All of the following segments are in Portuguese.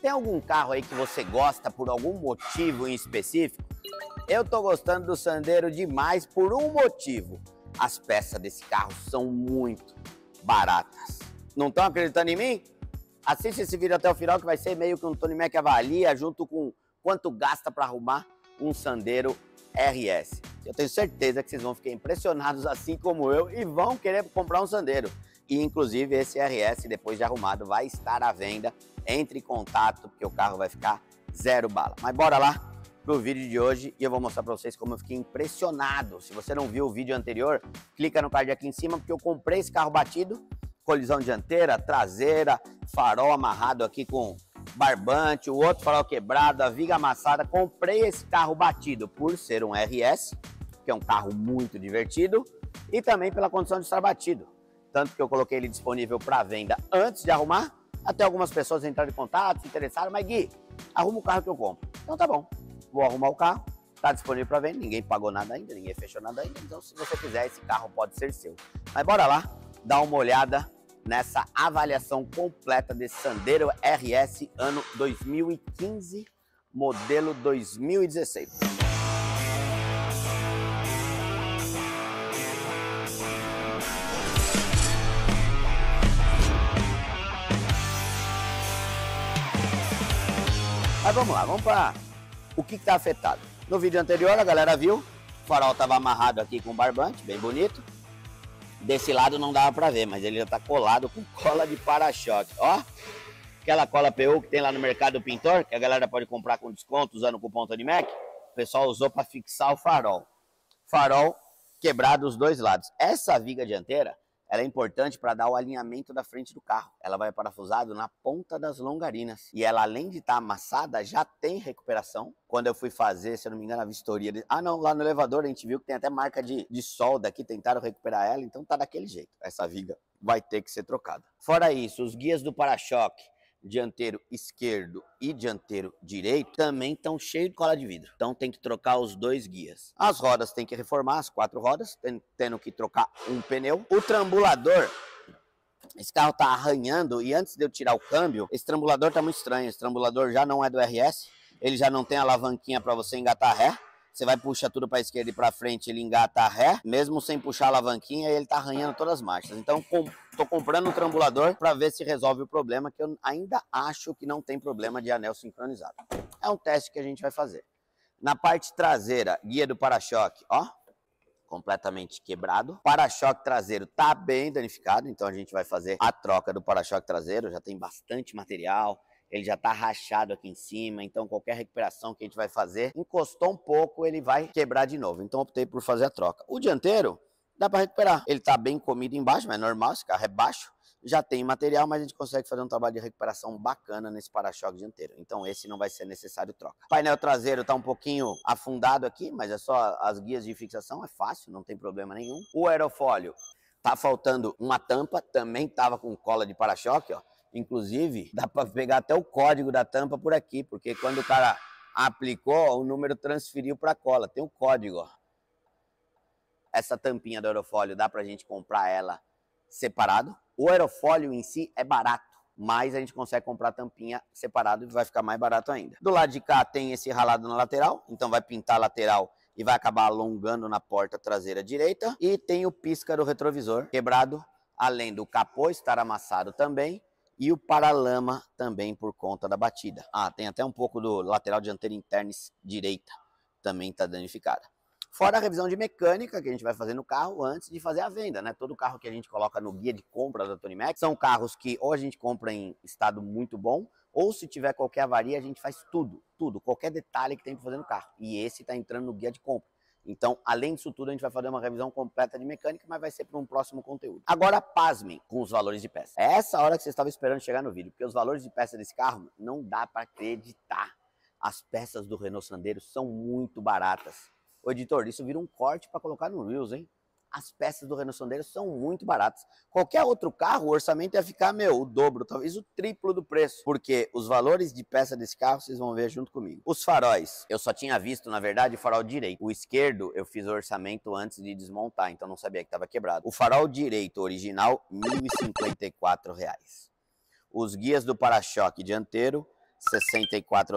Tem algum carro aí que você gosta por algum motivo em específico? Eu tô gostando do Sandero demais por um motivo. As peças desse carro são muito baratas. Não estão acreditando em mim? Assiste esse vídeo até o final que vai ser meio que um Tony Mac avalia junto com quanto gasta para arrumar um Sandero RS. Eu tenho certeza que vocês vão ficar impressionados assim como eu e vão querer comprar um Sandero e inclusive esse RS, depois de arrumado, vai estar à venda. Entre em contato, porque o carro vai ficar zero bala. Mas bora lá pro vídeo de hoje e eu vou mostrar para vocês como eu fiquei impressionado. Se você não viu o vídeo anterior, clica no card aqui em cima, porque eu comprei esse carro batido, colisão dianteira, traseira, farol amarrado aqui com barbante, o outro farol quebrado, a viga amassada. Comprei esse carro batido por ser um RS, que é um carro muito divertido, e também pela condição de estar batido tanto que eu coloquei ele disponível para venda antes de arrumar. Até algumas pessoas entraram em contato, se interessaram, mas Gui, arruma o carro que eu compro. Então tá bom, vou arrumar o carro, tá disponível para venda, ninguém pagou nada ainda, ninguém fechou nada ainda, então se você quiser, esse carro pode ser seu. Mas bora lá, dar uma olhada nessa avaliação completa desse Sandero RS ano 2015, modelo 2016. Mas vamos lá, vamos para o que está afetado. No vídeo anterior, a galera viu, o farol estava amarrado aqui com barbante, bem bonito. Desse lado não dava para ver, mas ele já está colado com cola de para-choque. Ó, aquela cola PU que tem lá no mercado Pintor, que a galera pode comprar com desconto usando o cupom Mac. O pessoal usou para fixar o farol. Farol quebrado os dois lados. Essa viga dianteira ela é importante para dar o alinhamento da frente do carro. Ela vai parafusado na ponta das longarinas. E ela, além de estar tá amassada, já tem recuperação. Quando eu fui fazer, se eu não me engano, a vistoria... De... Ah, não, lá no elevador a gente viu que tem até marca de, de solda aqui. Tentaram recuperar ela, então tá daquele jeito. Essa viga vai ter que ser trocada. Fora isso, os guias do para-choque dianteiro esquerdo e dianteiro direito também estão cheios de cola de vidro. Então tem que trocar os dois guias. As rodas tem que reformar, as quatro rodas, tendo que trocar um pneu. O trambulador esse carro tá arranhando e antes de eu tirar o câmbio, esse trambulador tá muito estranho. Esse trambulador já não é do RS, ele já não tem alavanquinha para você engatar ré. Você vai puxar tudo para esquerda e para frente, ele engata a ré, mesmo sem puxar a alavanquinha, ele tá arranhando todas as marchas. Então, com, tô comprando um trambulador para ver se resolve o problema, que eu ainda acho que não tem problema de anel sincronizado. É um teste que a gente vai fazer. Na parte traseira, guia do para-choque, ó, completamente quebrado. Para-choque traseiro tá bem danificado, então a gente vai fazer a troca do para-choque traseiro, já tem bastante material, ele já está rachado aqui em cima, então qualquer recuperação que a gente vai fazer, encostou um pouco, ele vai quebrar de novo. Então optei por fazer a troca. O dianteiro dá para recuperar. Ele está bem comido embaixo, mas é normal, esse carro é baixo, já tem material, mas a gente consegue fazer um trabalho de recuperação bacana nesse para-choque dianteiro. Então esse não vai ser necessário troca. O painel traseiro está um pouquinho afundado aqui, mas é só as guias de fixação, é fácil, não tem problema nenhum. O aerofólio Tá faltando uma tampa, também tava com cola de para-choque, ó. Inclusive, dá para pegar até o código da tampa por aqui, porque quando o cara aplicou, o número transferiu para a cola. Tem o um código. Ó. Essa tampinha do aerofólio dá para a gente comprar ela separado. O aerofólio em si é barato, mas a gente consegue comprar a tampinha separado e vai ficar mais barato ainda. Do lado de cá tem esse ralado na lateral, então vai pintar a lateral e vai acabar alongando na porta traseira direita. E tem o pisca do retrovisor quebrado, além do capô estar amassado também e o paralama também por conta da batida. Ah, tem até um pouco do lateral dianteiro interno direita, também está danificada. Fora a revisão de mecânica que a gente vai fazer no carro antes de fazer a venda, né? Todo carro que a gente coloca no guia de compra da Tonimax são carros que ou a gente compra em estado muito bom, ou se tiver qualquer avaria, a gente faz tudo, tudo, qualquer detalhe que tem que fazer no carro. E esse está entrando no guia de compra. Então, além disso tudo, a gente vai fazer uma revisão completa de mecânica, mas vai ser para um próximo conteúdo. Agora, pasmem com os valores de peça. É essa hora que vocês estavam esperando chegar no vídeo, porque os valores de peça desse carro não dá para acreditar. As peças do Renault Sandero são muito baratas. Ô, editor, isso vira um corte para colocar no Reels, hein? as peças do Renault Sandero são muito baratas. Qualquer outro carro, o orçamento ia ficar, meu, o dobro, talvez o triplo do preço, porque os valores de peça desse carro vocês vão ver junto comigo. Os faróis, eu só tinha visto, na verdade, o farol direito. O esquerdo, eu fiz o orçamento antes de desmontar, então não sabia que estava quebrado. O farol direito original, R$ 1.054. Reais. Os guias do para-choque dianteiro, R$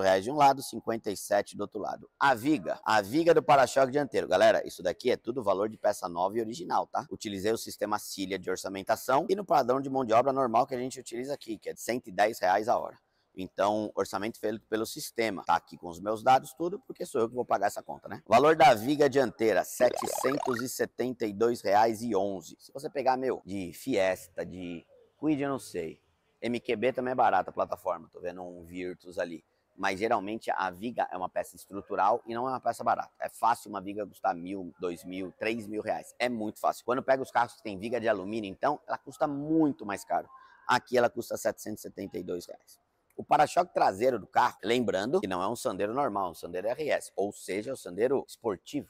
reais de um lado, 57,00 do outro lado. A viga, a viga do para-choque dianteiro. Galera, isso daqui é tudo valor de peça nova e original, tá? Utilizei o sistema Cilha de orçamentação e no padrão de mão de obra normal que a gente utiliza aqui, que é de R$ reais a hora. Então, orçamento feito pelo sistema. Tá aqui com os meus dados, tudo, porque sou eu que vou pagar essa conta, né? Valor da viga dianteira, R$ 772,11. Se você pegar, meu, de Fiesta, de Quid, eu não sei MQB também é barata a plataforma, tô vendo um Virtus ali. Mas geralmente a viga é uma peça estrutural e não é uma peça barata. É fácil uma viga custar mil, dois mil, três mil reais. É muito fácil. Quando pega os carros que tem viga de alumínio, então, ela custa muito mais caro. Aqui ela custa 772 reais. O para-choque traseiro do carro, lembrando que não é um Sandero normal, é um Sandero RS, ou seja, é um Sandero esportivo.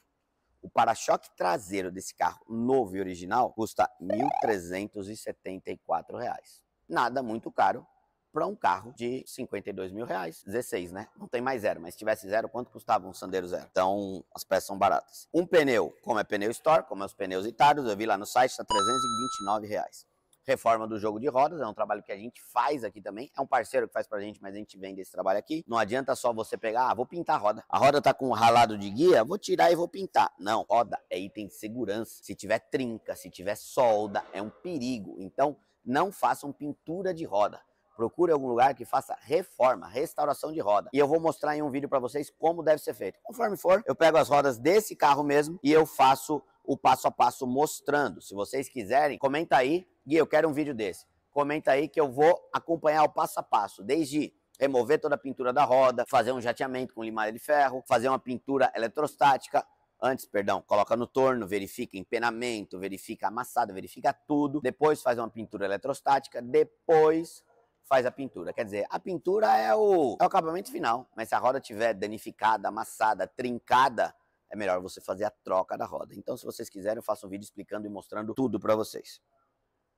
O para-choque traseiro desse carro novo e original custa R$ 1.374 nada muito caro para um carro de 52 mil reais, 16, né? Não tem mais zero, mas se tivesse zero, quanto custava um Sandero zero? Então, as peças são baratas. Um pneu, como é pneu Store, como é os pneus Itaros, eu vi lá no site, está 329 reais. Reforma do jogo de rodas, é um trabalho que a gente faz aqui também, é um parceiro que faz pra gente, mas a gente vende esse trabalho aqui. Não adianta só você pegar, ah, vou pintar a roda. A roda tá com um ralado de guia, vou tirar e vou pintar. Não, roda é item de segurança. Se tiver trinca, se tiver solda, é um perigo. Então, não façam pintura de roda. Procure algum lugar que faça reforma, restauração de roda. E eu vou mostrar em um vídeo para vocês como deve ser feito. Conforme for, eu pego as rodas desse carro mesmo e eu faço o passo a passo mostrando. Se vocês quiserem, comenta aí, Gui, eu quero um vídeo desse. Comenta aí que eu vou acompanhar o passo a passo, desde remover toda a pintura da roda, fazer um jateamento com limalha de ferro, fazer uma pintura eletrostática, antes, perdão, coloca no torno, verifica empenamento, verifica amassado, verifica tudo, depois faz uma pintura eletrostática, depois faz a pintura. Quer dizer, a pintura é o, é o acabamento final, mas se a roda tiver danificada, amassada, trincada, é melhor você fazer a troca da roda. Então, se vocês quiserem, eu faço um vídeo explicando e mostrando tudo para vocês.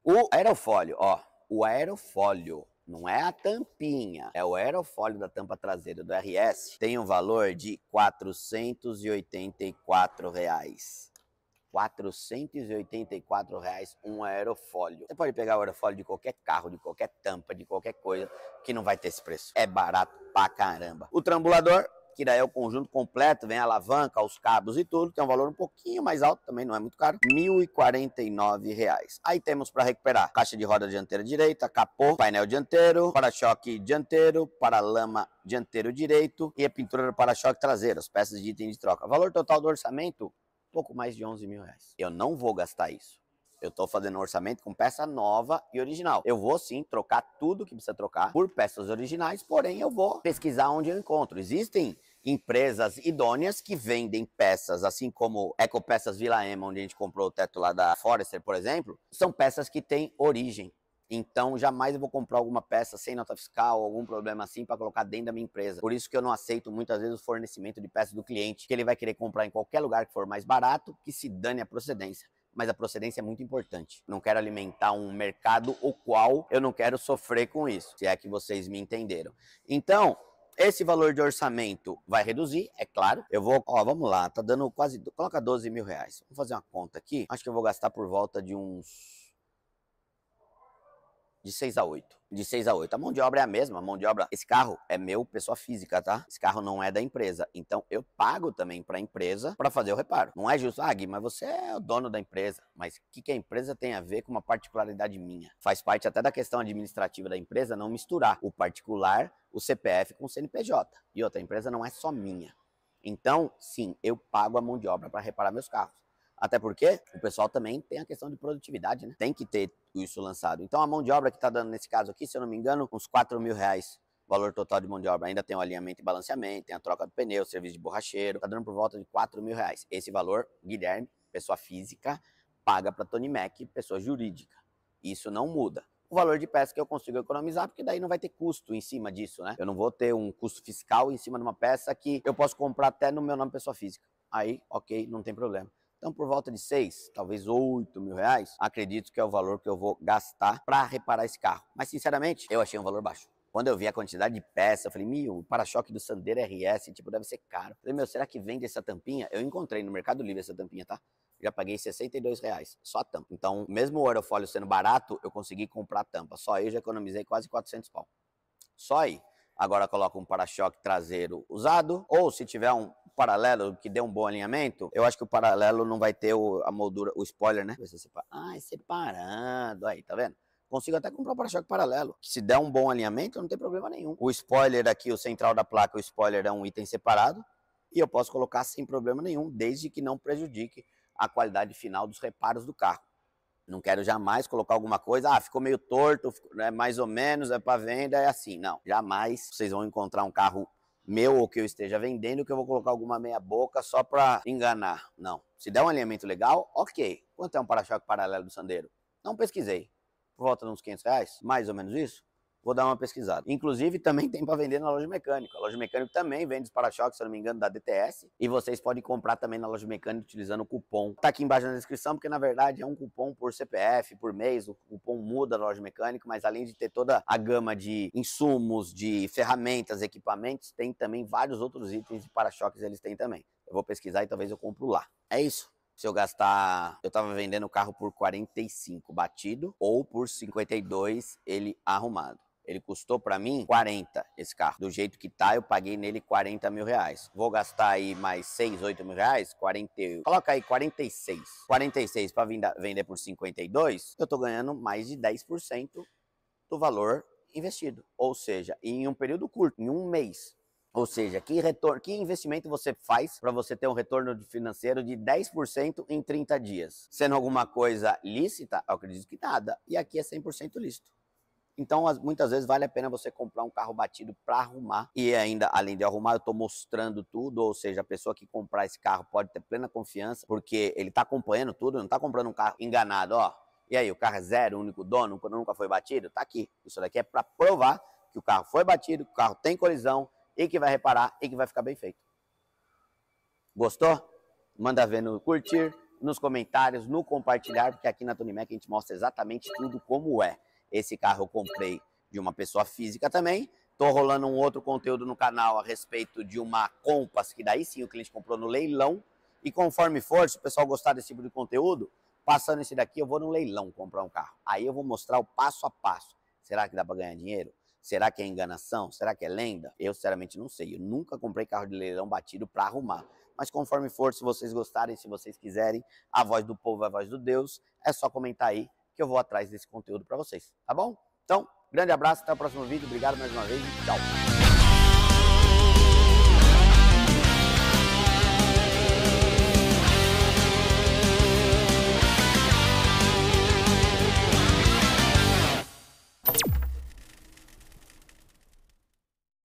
O aerofólio, ó, o aerofólio não é a tampinha, é o aerofólio da tampa traseira do RS. Tem um valor de R$ 484. Reais. R$ 484 reais um aerofólio. Você pode pegar o aerofólio de qualquer carro, de qualquer tampa, de qualquer coisa, que não vai ter esse preço. É barato pra caramba. O trambulador que daí é o conjunto completo, vem a alavanca, os cabos e tudo, tem um valor um pouquinho mais alto, também não é muito caro, R$ 1.049. Aí temos para recuperar caixa de roda dianteira direita, capô, painel dianteiro, para-choque dianteiro, para-lama dianteiro direito e a pintura do para-choque traseiro, as peças de item de troca. Valor total do orçamento, pouco mais de 11 mil reais. Eu não vou gastar isso. Eu estou fazendo um orçamento com peça nova e original. Eu vou sim trocar tudo que precisa trocar por peças originais, porém eu vou pesquisar onde eu encontro. Existem empresas idôneas que vendem peças, assim como Ecopeças Vila Ema, onde a gente comprou o teto lá da Forester, por exemplo, são peças que têm origem. Então, jamais eu vou comprar alguma peça sem nota fiscal, algum problema assim, para colocar dentro da minha empresa. Por isso que eu não aceito muitas vezes o fornecimento de peças do cliente, que ele vai querer comprar em qualquer lugar que for mais barato, que se dane a procedência mas a procedência é muito importante. Não quero alimentar um mercado o qual eu não quero sofrer com isso, se é que vocês me entenderam. Então, esse valor de orçamento vai reduzir, é claro. Eu vou, ó, vamos lá, tá dando quase, coloca 12 mil reais. Vamos fazer uma conta aqui. Acho que eu vou gastar por volta de uns de 6 a 8. De 6 a 8. A mão de obra é a mesma, a mão de obra. Esse carro é meu, pessoa física, tá? Esse carro não é da empresa. Então eu pago também para a empresa para fazer o reparo. Não é justo, ah, Gui, mas você é o dono da empresa. Mas o que, que a empresa tem a ver com uma particularidade minha? Faz parte até da questão administrativa da empresa não misturar o particular, o CPF com o CNPJ. E outra, a empresa não é só minha. Então, sim, eu pago a mão de obra para reparar meus carros. Até porque o pessoal também tem a questão de produtividade, né? Tem que ter isso lançado. Então a mão de obra que está dando nesse caso aqui, se eu não me engano, uns 4 mil reais valor total de mão de obra. Ainda tem o alinhamento e balanceamento, tem a troca do pneu, serviço de borracheiro. Tá dando por volta de 4 mil reais. Esse valor, Guilherme, pessoa física, paga para Tony Mac, pessoa jurídica. Isso não muda. O valor de peça que eu consigo economizar, porque daí não vai ter custo em cima disso, né? Eu não vou ter um custo fiscal em cima de uma peça que eu posso comprar até no meu nome pessoa física. Aí, ok, não tem problema. Então, por volta de 6, talvez 8 mil reais, acredito que é o valor que eu vou gastar para reparar esse carro. Mas, sinceramente, eu achei um valor baixo. Quando eu vi a quantidade de peça, eu falei, meu, o para-choque do Sandero RS, tipo, deve ser caro. Eu falei, meu, será que vende essa tampinha? Eu encontrei no Mercado Livre essa tampinha, tá? já paguei 62 reais, só a tampa. Então, mesmo o aerofólio sendo barato, eu consegui comprar a tampa. Só aí eu já economizei quase 400 pau. Só aí. Agora coloca um para-choque traseiro usado, ou se tiver um paralelo que dê um bom alinhamento, eu acho que o paralelo não vai ter o, a moldura, o spoiler, né? você ser Ah, é separado. Aí, tá vendo? Consigo até comprar um para-choque paralelo. Que se der um bom alinhamento, não tem problema nenhum. O spoiler aqui, o central da placa, o spoiler é um item separado. E eu posso colocar sem problema nenhum, desde que não prejudique a qualidade final dos reparos do carro. Não quero jamais colocar alguma coisa, ah, ficou meio torto, é né, mais ou menos, é para venda, é assim. Não, jamais vocês vão encontrar um carro meu ou que eu esteja vendendo que eu vou colocar alguma meia boca só para enganar. Não. Se der um alinhamento legal, ok. Quanto é um para-choque paralelo do Sandeiro? Não pesquisei. Por volta de uns 500 reais, mais ou menos isso vou dar uma pesquisada. Inclusive, também tem para vender na loja mecânica. A loja mecânica também vende os para-choques, se eu não me engano, da DTS. E vocês podem comprar também na loja mecânica utilizando o cupom. Tá aqui embaixo na descrição, porque na verdade é um cupom por CPF, por mês. O cupom muda na loja mecânica, mas além de ter toda a gama de insumos, de ferramentas, equipamentos, tem também vários outros itens de para-choques eles têm também. Eu vou pesquisar e talvez eu compro lá. É isso. Se eu gastar, eu tava vendendo o carro por 45 batido ou por 52 ele arrumado. Ele custou para mim 40 esse carro. Do jeito que tá, eu paguei nele 40 mil reais. Vou gastar aí mais 6, 8 mil reais? 40, coloca aí 46. 46 para vender por 52, eu tô ganhando mais de 10% do valor investido. Ou seja, em um período curto, em um mês. Ou seja, que, retorno, que investimento você faz para você ter um retorno financeiro de 10% em 30 dias? Sendo alguma coisa lícita? Eu acredito que nada. E aqui é 100% lícito. Então, as, muitas vezes vale a pena você comprar um carro batido para arrumar. E ainda, além de arrumar, eu estou mostrando tudo, ou seja, a pessoa que comprar esse carro pode ter plena confiança, porque ele está acompanhando tudo, não está comprando um carro enganado, ó. E aí, o carro é zero, único dono, nunca foi batido? está aqui. Isso daqui é para provar que o carro foi batido, que o carro tem colisão e que vai reparar e que vai ficar bem feito. Gostou? Manda ver no curtir, nos comentários, no compartilhar, porque aqui na Tunimec a gente mostra exatamente tudo como é. Esse carro eu comprei de uma pessoa física também. Estou rolando um outro conteúdo no canal a respeito de uma Compass, que daí sim o cliente comprou no leilão. E conforme for, se o pessoal gostar desse tipo de conteúdo, passando esse daqui, eu vou no leilão comprar um carro. Aí eu vou mostrar o passo a passo. Será que dá para ganhar dinheiro? Será que é enganação? Será que é lenda? Eu, sinceramente, não sei. Eu nunca comprei carro de leilão batido para arrumar. Mas conforme for, se vocês gostarem, se vocês quiserem, a voz do povo é a voz do Deus. É só comentar aí que eu vou atrás desse conteúdo para vocês, tá bom? Então, grande abraço, até o próximo vídeo, obrigado mais uma vez e tchau!